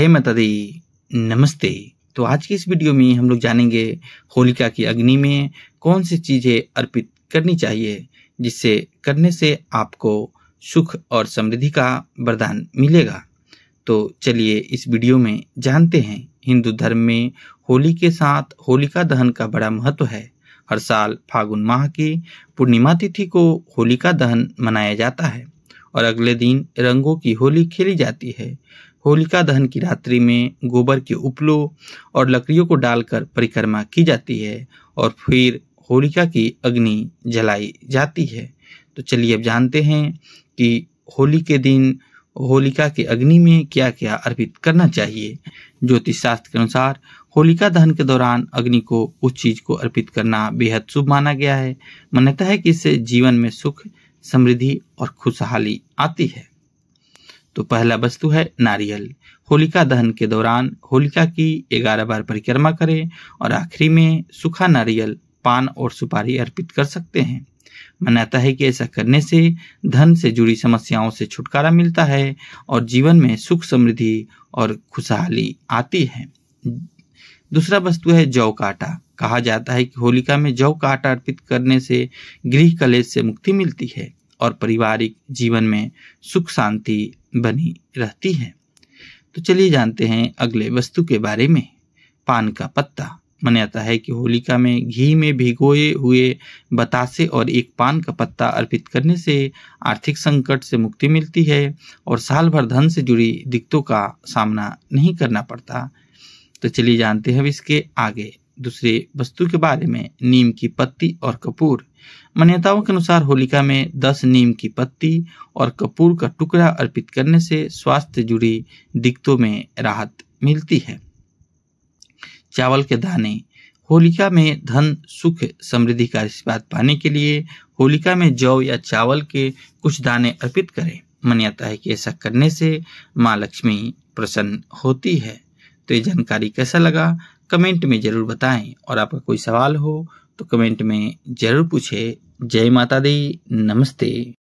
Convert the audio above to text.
जय माता दी नमस्ते तो आज की इस वीडियो में हम लोग जानेंगे होलिका की अग्नि में कौन सी चीज़ें अर्पित करनी चाहिए जिससे करने से आपको सुख और समृद्धि का वरदान मिलेगा तो चलिए इस वीडियो में जानते हैं हिंदू धर्म में होली के साथ होलिका दहन का बड़ा महत्व है हर साल फागुन माह की पूर्णिमा तिथि को होलिका दहन मनाया जाता है और अगले दिन रंगों की होली खेली जाती है होलिका दहन की रात्रि में गोबर के उपलो और लकड़ियों को डालकर परिक्रमा की जाती है और फिर होलिका की अग्नि जलाई जाती है तो चलिए अब जानते हैं कि होली के दिन होलिका की अग्नि में क्या क्या अर्पित करना चाहिए ज्योतिष शास्त्र के अनुसार होलिका दहन के दौरान अग्नि को उस चीज को अर्पित करना बेहद शुभ माना गया है मान्यता है कि इससे जीवन में सुख समृद्धि और खुशहाली आती है तो पहला वस्तु है नारियल होलिका दहन के दौरान होलिका की ग्यारह बार परिक्रमा करें और आखिरी में सूखा नारियल पान और सुपारी अर्पित कर सकते हैं मान्यता है कि ऐसा करने से धन से जुड़ी समस्याओं से छुटकारा मिलता है और जीवन में सुख समृद्धि और खुशहाली आती है दूसरा वस्तु है जौ का आटा कहा जाता है कि होलिका में जौ का आटा अर्पित करने से गृह कलेश से मुक्ति मिलती है और पारिवारिक जीवन में सुख शांति बनी रहती है तो चलिए जानते हैं अगले वस्तु के बारे में पान का पत्ता मान्यता है कि होलिका में घी में भिगोए हुए बतासे और एक पान का पत्ता अर्पित करने से आर्थिक संकट से मुक्ति मिलती है और साल भर धन से जुड़ी दिक्कतों का सामना नहीं करना पड़ता तो चलिए जानते हैं अब इसके आगे दूसरे वस्तु के बारे में नीम की पत्ती और कपूर मान्यताओं के अनुसार होलिका में दस नीम की पत्ती और कपूर का टुकड़ा अर्पित करने से स्वास्थ्य जुड़ी दिक्कतों में राहत मिलती है चावल के दाने होलिका में धन सुख समृद्धि का आशीर्वाद पाने के लिए होलिका में जौ या चावल के कुछ दाने अर्पित करें मान्यता है कि ऐसा करने से माँ लक्ष्मी प्रसन्न होती है तो ये जानकारी कैसा लगा कमेंट में जरूर बताएं और आपका कोई सवाल हो तो कमेंट में जरूर पूछे जय माता दी नमस्ते